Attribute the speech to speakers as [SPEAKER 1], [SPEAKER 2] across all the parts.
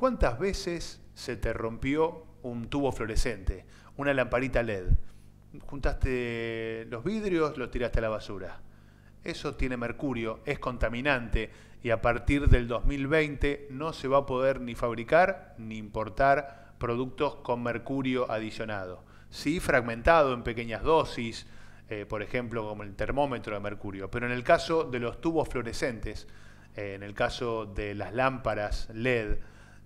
[SPEAKER 1] ¿Cuántas veces se te rompió un tubo fluorescente, una lamparita LED? Juntaste los vidrios, los tiraste a la basura. Eso tiene mercurio, es contaminante y a partir del 2020 no se va a poder ni fabricar ni importar productos con mercurio adicionado. Sí, fragmentado en pequeñas dosis, eh, por ejemplo, como el termómetro de mercurio. Pero en el caso de los tubos fluorescentes, eh, en el caso de las lámparas LED,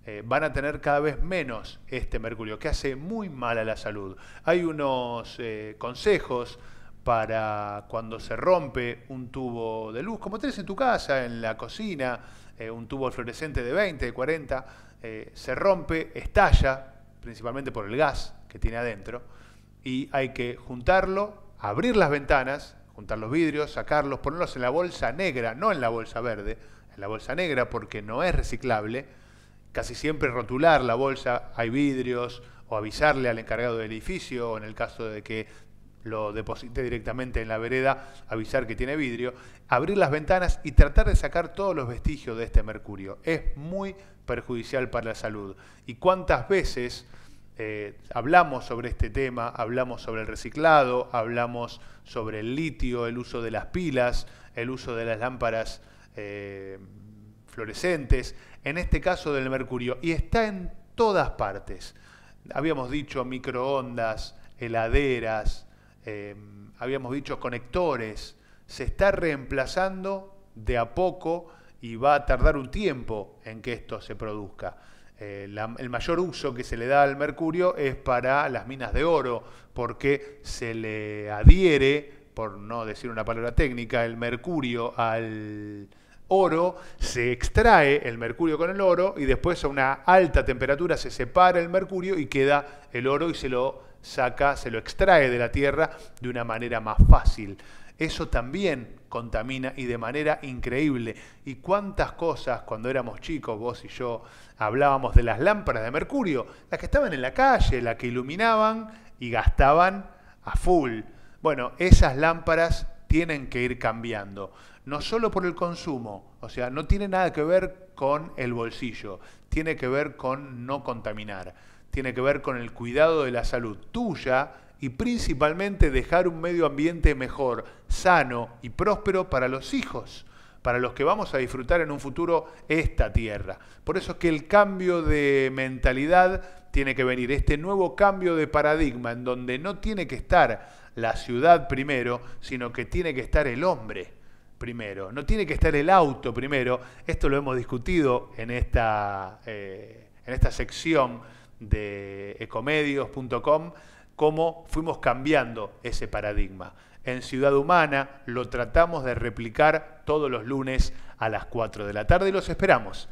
[SPEAKER 1] eh, van a tener cada vez menos este mercurio, que hace muy mal a la salud. Hay unos eh, consejos para cuando se rompe un tubo de luz, como tenés en tu casa, en la cocina, eh, un tubo fluorescente de 20, de 40, se rompe, estalla, principalmente por el gas que tiene adentro, y hay que juntarlo, abrir las ventanas, juntar los vidrios, sacarlos, ponerlos en la bolsa negra, no en la bolsa verde, en la bolsa negra porque no es reciclable, casi siempre rotular la bolsa, hay vidrios, o avisarle al encargado del edificio, o en el caso de que lo deposite directamente en la vereda, avisar que tiene vidrio, abrir las ventanas y tratar de sacar todos los vestigios de este mercurio. Es muy perjudicial para la salud. ¿Y cuántas veces eh, hablamos sobre este tema? Hablamos sobre el reciclado, hablamos sobre el litio, el uso de las pilas, el uso de las lámparas. Eh, fluorescentes, en este caso del mercurio, y está en todas partes. Habíamos dicho microondas, heladeras, em, habíamos dicho conectores, se está reemplazando de a poco y va a tardar un tiempo en que esto se produzca. Eh, el mayor uso que se le da al mercurio es para las minas de oro, porque se le adhiere, por no decir una palabra técnica, el mercurio al, oro, se extrae el mercurio con el oro y después a una alta temperatura se separa el mercurio y queda el oro y se lo saca, se lo extrae de la tierra de una manera más fácil. Eso también contamina y de manera increíble. Y cuántas cosas cuando éramos chicos, vos y yo, hablábamos de las lámparas de mercurio, las que estaban en la calle, las que iluminaban y gastaban a full. Bueno, esas lámparas tienen que ir cambiando no solo por el consumo, o sea, no tiene nada que ver con el bolsillo, tiene que ver con no contaminar, tiene que ver con el cuidado de la salud tuya y principalmente dejar un medio ambiente mejor, sano y próspero para los hijos para los que vamos a disfrutar en un futuro esta tierra. Por eso es que el cambio de mentalidad tiene que venir, este nuevo cambio de paradigma en donde no tiene que estar la ciudad primero, sino que tiene que estar el hombre primero, no tiene que estar el auto primero, esto lo hemos discutido en esta, eh, en esta sección de ecomedios.com, cómo fuimos cambiando ese paradigma. En Ciudad Humana lo tratamos de replicar todos los lunes a las 4 de la tarde y los esperamos.